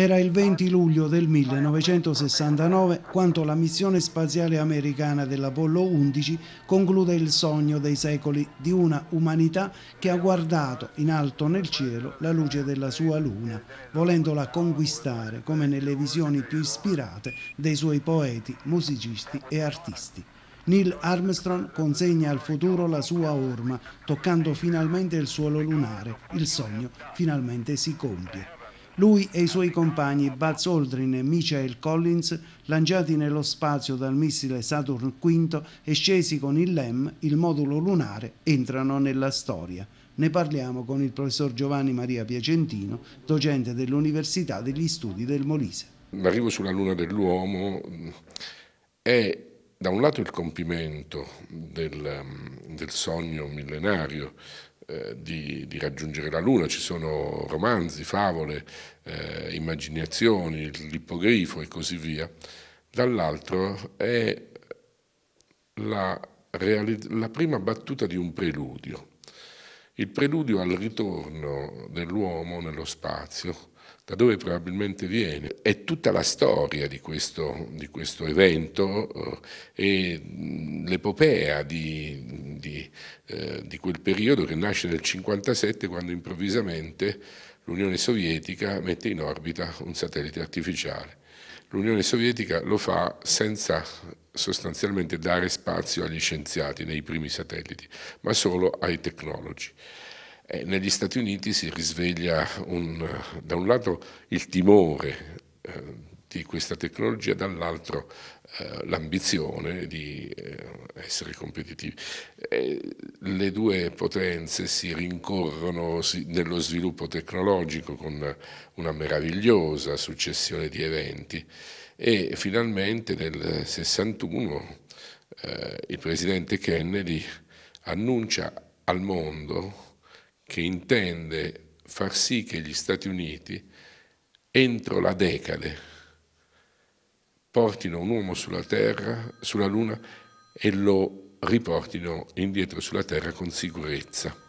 Era il 20 luglio del 1969 quando la missione spaziale americana dell'Apollo 11 conclude il sogno dei secoli di una umanità che ha guardato in alto nel cielo la luce della sua luna, volendola conquistare come nelle visioni più ispirate dei suoi poeti, musicisti e artisti. Neil Armstrong consegna al futuro la sua orma, toccando finalmente il suolo lunare. Il sogno finalmente si compie. Lui e i suoi compagni Buzz Aldrin e Michael Collins, lanciati nello spazio dal missile Saturn V e scesi con il LEM, il modulo lunare, entrano nella storia. Ne parliamo con il professor Giovanni Maria Piacentino, docente dell'Università degli Studi del Molise. L'arrivo sulla Luna dell'uomo è da un lato il compimento del, del sogno millenario eh, di, di, raggiungere la Luna, ci sono romanzi, favole, eh, immaginazioni, l'ippogrifo e così via, dall'altro è la, la prima battuta di un preludio, il preludio al ritorno dell'uomo nello spazio, da dove probabilmente viene. È tutta la storia di questo, di questo evento eh, e l'epopea di, di, eh, di quel periodo che nasce nel 1957 quando improvvisamente l'Unione Sovietica mette in orbita un satellite artificiale. L'Unione Sovietica lo fa senza sostanzialmente dare spazio agli scienziati nei primi satelliti, ma solo ai tecnologi. Eh, negli Stati Uniti si risveglia un, eh, da un lato il timore eh, di questa tecnologia, dall'altro eh, l'ambizione di eh, essere competitivi. Eh, le due potenze si rincorrono si, nello sviluppo tecnologico con una meravigliosa successione di eventi e finalmente nel 61 eh, il presidente Kennedy annuncia al mondo che intende far sì che gli Stati Uniti entro la decade portino un uomo sulla terra, sulla luna e lo riportino indietro sulla terra con sicurezza.